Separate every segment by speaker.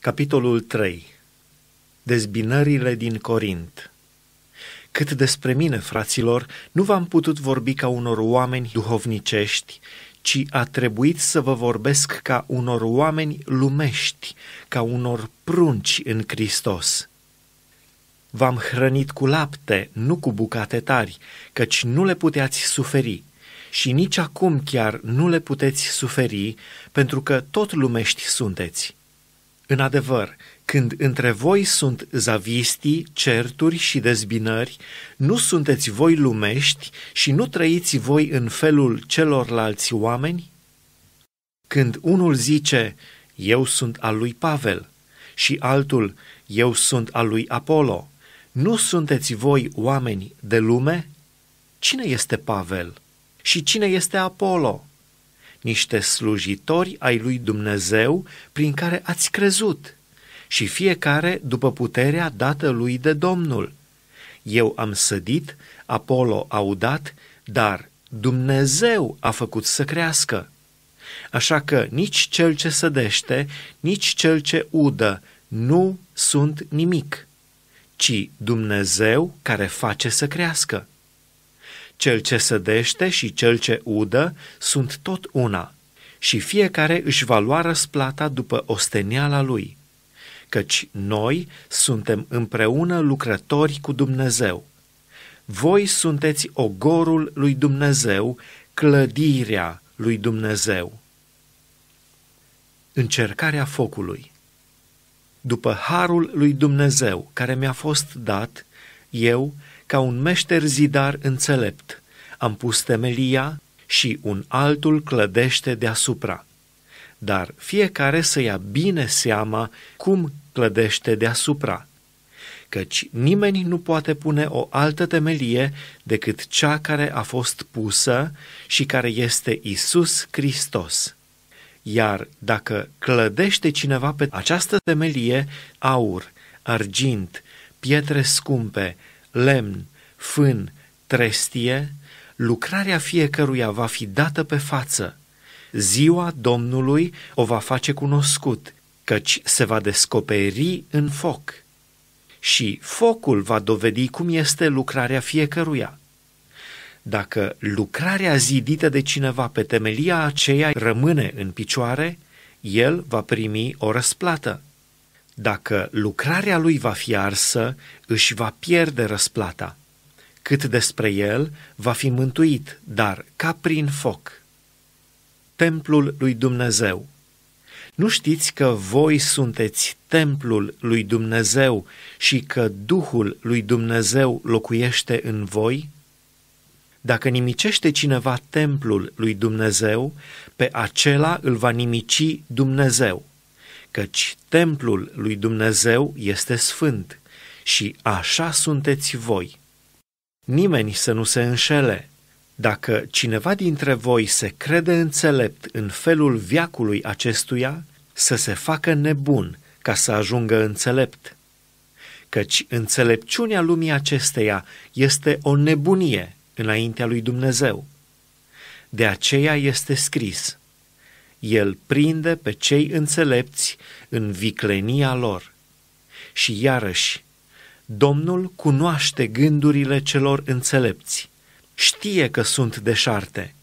Speaker 1: Capitolul 3. Dezbinările din Corint. Cât despre mine, fraților, nu v-am putut vorbi ca unor oameni duhovnicești, ci a trebuit să vă vorbesc ca unor oameni lumești, ca unor prunci în Hristos. V-am hrănit cu lapte, nu cu bucate tari, căci nu le puteați suferi, și nici acum chiar nu le puteți suferi, pentru că tot lumești sunteți în adevăr, când între voi sunt zavistii, certuri și dezbinări, nu sunteți voi lumești și nu trăiți voi în felul celorlalți oameni? Când unul zice, eu sunt al lui Pavel, și altul, eu sunt al lui Apollo, nu sunteți voi oameni de lume? Cine este Pavel? Și cine este Apollo? niște slujitori ai lui Dumnezeu prin care ați crezut și fiecare după puterea dată lui de Domnul. Eu am sădit, Apollo a udat, dar Dumnezeu a făcut să crească. Așa că nici cel ce sădește, nici cel ce udă nu sunt nimic, ci Dumnezeu care face să crească. Cel ce sădește și cel ce udă sunt tot una și fiecare își va lua răsplata după osteniala lui, căci noi suntem împreună lucrători cu Dumnezeu. Voi sunteți ogorul lui Dumnezeu, clădirea lui Dumnezeu. Încercarea focului După harul lui Dumnezeu care mi-a fost dat, eu, ca un meșter zidar înțelept. Am pus temelia și un altul clădește deasupra. Dar fiecare să ia bine seama cum clădește deasupra, căci nimeni nu poate pune o altă temelie decât cea care a fost pusă și care este Isus Hristos. Iar dacă clădește cineva pe această temelie aur, argint, pietre scumpe, lemn, fân, trestie, lucrarea fiecăruia va fi dată pe față. Ziua Domnului o va face cunoscut, căci se va descoperi în foc. Și focul va dovedi cum este lucrarea fiecăruia. Dacă lucrarea zidită de cineva pe temelia aceea rămâne în picioare, el va primi o răsplată. Dacă lucrarea lui va fi arsă, își va pierde răsplata. Cât despre el, va fi mântuit, dar ca prin foc. Templul lui Dumnezeu nu știți că voi sunteți templul lui Dumnezeu și că Duhul lui Dumnezeu locuiește în voi? Dacă nimicește cineva templul lui Dumnezeu, pe acela îl va nimici Dumnezeu căci templul lui Dumnezeu este sfânt și așa sunteți voi. Nimeni să nu se înșele. Dacă cineva dintre voi se crede înțelept în felul viacului acestuia, să se facă nebun ca să ajungă înțelept. Căci înțelepciunea lumii acesteia este o nebunie înaintea lui Dumnezeu. De aceea este scris – el prinde pe cei înțelepți în viclenia lor. Și iarăși, Domnul cunoaște gândurile celor înțelepți, știe că sunt deșarte.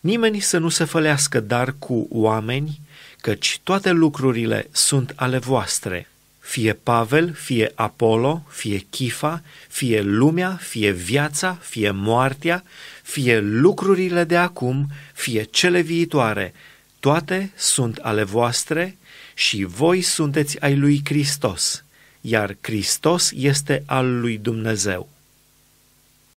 Speaker 1: Nimeni să nu se fălească dar cu oameni, căci toate lucrurile sunt ale voastre, fie Pavel, fie Apollo, fie Chifa, fie lumea, fie viața, fie moartea, fie lucrurile de acum, fie cele viitoare, toate sunt ale voastre și voi sunteți ai lui Hristos, iar Hristos este al lui Dumnezeu.